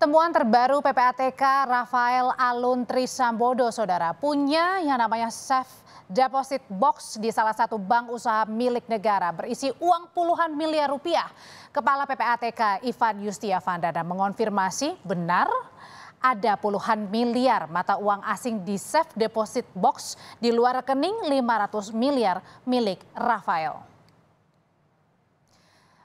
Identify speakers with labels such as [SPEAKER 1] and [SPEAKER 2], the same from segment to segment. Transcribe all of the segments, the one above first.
[SPEAKER 1] Temuan terbaru PPATK Rafael Alun Trisambodo, saudara, punya yang namanya safe deposit box di salah satu bank usaha milik negara berisi uang puluhan miliar rupiah. Kepala PPATK Ivan Yustia Vandana mengonfirmasi benar ada puluhan miliar mata uang asing di safe deposit box di luar rekening 500 miliar milik Rafael.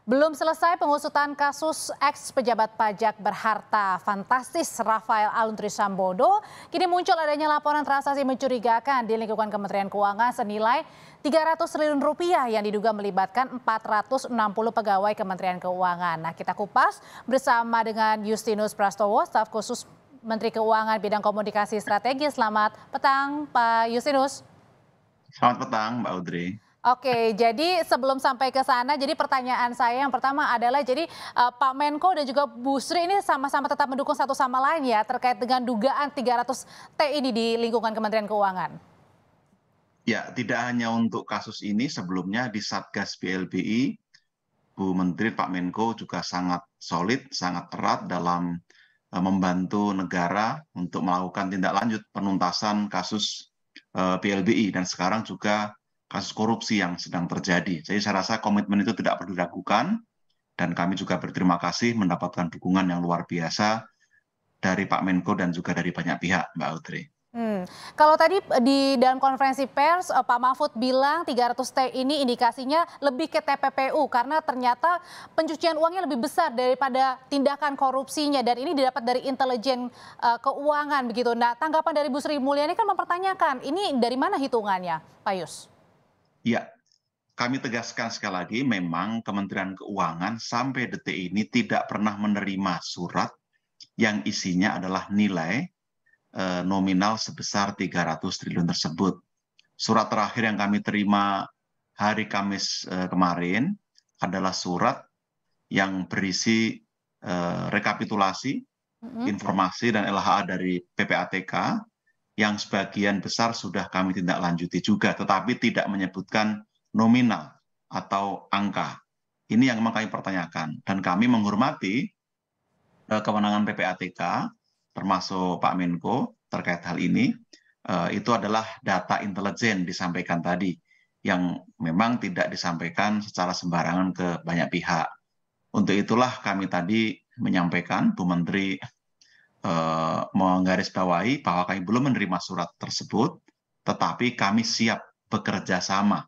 [SPEAKER 1] Belum selesai pengusutan kasus ex pejabat pajak berharta fantastis Rafael Aluntri Sambodo, kini muncul adanya laporan transaksi mencurigakan di lingkungan Kementerian Keuangan senilai 300 triliun rupiah yang diduga melibatkan 460 pegawai Kementerian Keuangan. Nah, kita kupas bersama dengan Justinus Prastowo, staf khusus Menteri Keuangan bidang komunikasi strategi. Selamat petang, Pak Justinus.
[SPEAKER 2] Selamat petang, Mbak Audrey.
[SPEAKER 1] Oke, jadi sebelum sampai ke sana, jadi pertanyaan saya yang pertama adalah jadi uh, Pak Menko dan juga Bu Sri ini sama-sama tetap mendukung satu sama lain ya terkait dengan dugaan 300 T ini di lingkungan Kementerian Keuangan.
[SPEAKER 2] Ya, tidak hanya untuk kasus ini, sebelumnya di Satgas BLBI, Bu Menteri Pak Menko juga sangat solid, sangat erat dalam uh, membantu negara untuk melakukan tindak lanjut penuntasan kasus uh, eh, BLBI dan sekarang juga kasus korupsi yang sedang terjadi. Jadi saya rasa komitmen itu tidak perlu dilakukan dan kami juga berterima kasih mendapatkan dukungan yang luar biasa dari Pak Menko dan juga dari banyak pihak, Mbak Audrey.
[SPEAKER 1] Hmm. Kalau tadi eh, di dalam konferensi pers eh, Pak Mahfud bilang 300 T ini indikasinya lebih ke TPPU karena ternyata pencucian uangnya lebih besar daripada tindakan korupsinya dan ini didapat dari intelijen uh, keuangan begitu. Nah, tanggapan dari Bu Sri Mulyani kan mempertanyakan ini dari mana hitungannya, Pak Yus?
[SPEAKER 2] Ya, kami tegaskan sekali lagi memang Kementerian Keuangan sampai detik ini tidak pernah menerima surat yang isinya adalah nilai eh, nominal sebesar 300 triliun tersebut. Surat terakhir yang kami terima hari Kamis eh, kemarin adalah surat yang berisi eh, rekapitulasi mm -hmm. informasi dan LHA dari PPATK yang sebagian besar sudah kami tindak lanjuti juga, tetapi tidak menyebutkan nominal atau angka. Ini yang memang kami pertanyakan. Dan kami menghormati eh, kewenangan PPATK, termasuk Pak Menko terkait hal ini, eh, itu adalah data intelijen disampaikan tadi, yang memang tidak disampaikan secara sembarangan ke banyak pihak. Untuk itulah kami tadi menyampaikan, Bu Menteri Eh, menggarisbawahi bahwa kami belum menerima surat tersebut, tetapi kami siap bekerja sama.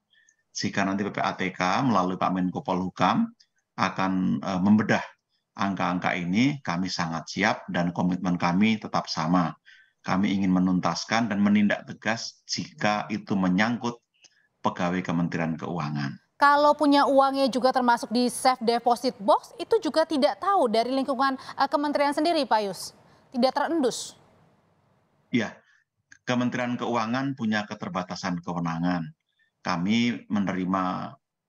[SPEAKER 2] Jika nanti PPATK melalui Pak Menko Polhukam akan eh, membedah angka-angka ini, kami sangat siap dan komitmen kami tetap sama. Kami ingin menuntaskan dan menindak tegas jika itu menyangkut pegawai Kementerian Keuangan
[SPEAKER 1] kalau punya uangnya juga termasuk di safe deposit box itu juga tidak tahu dari lingkungan eh, kementerian sendiri Pak Yus tidak terendus?
[SPEAKER 2] Iya, Kementerian Keuangan punya keterbatasan kewenangan. Kami menerima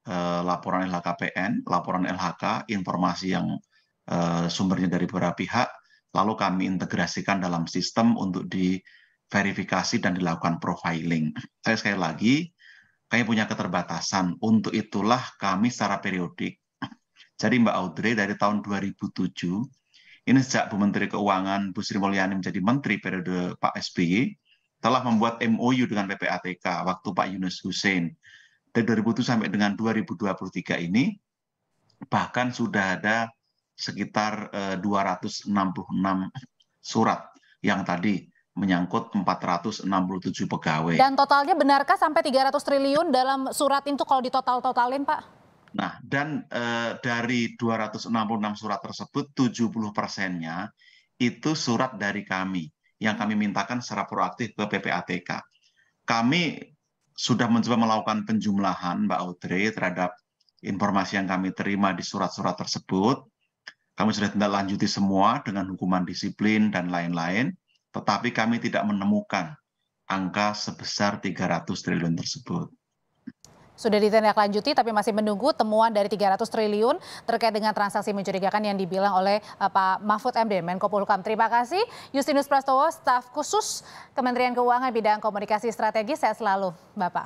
[SPEAKER 2] eh, laporan LHKPN, laporan LHK, informasi yang eh, sumbernya dari beberapa pihak, lalu kami integrasikan dalam sistem untuk diverifikasi dan dilakukan profiling. Saya sekali lagi, kami punya keterbatasan. Untuk itulah kami secara periodik. Jadi Mbak Audrey dari tahun 2007 ini sejak Bu Menteri Keuangan Bu Sri Mulyani menjadi Menteri periode Pak SBY telah membuat MOU dengan PPATK waktu Pak Yunus Hussein dari 2007 sampai dengan 2023 ini bahkan sudah ada sekitar 266 eh, surat yang tadi menyangkut 467 pegawai. Dan
[SPEAKER 1] totalnya benarkah sampai 300 triliun dalam surat itu kalau ditotal-totalin Pak?
[SPEAKER 2] Nah, dan e, dari 266 surat tersebut 70 persennya itu surat dari kami yang kami mintakan secara proaktif ke PPATK. Kami sudah mencoba melakukan penjumlahan Mbak Audrey terhadap informasi yang kami terima di surat-surat tersebut. Kami sudah tidak lanjuti semua dengan hukuman disiplin dan lain-lain, tetapi kami tidak menemukan angka sebesar 300 triliun tersebut
[SPEAKER 1] sudah ditindaklanjuti tapi masih menunggu temuan dari 300 triliun terkait dengan transaksi mencurigakan yang dibilang oleh uh, Pak Mahfud MD Menko Polhukam. Terima kasih Justinus Prastowo staf khusus Kementerian Keuangan bidang komunikasi strategis. Saya selalu Bapak.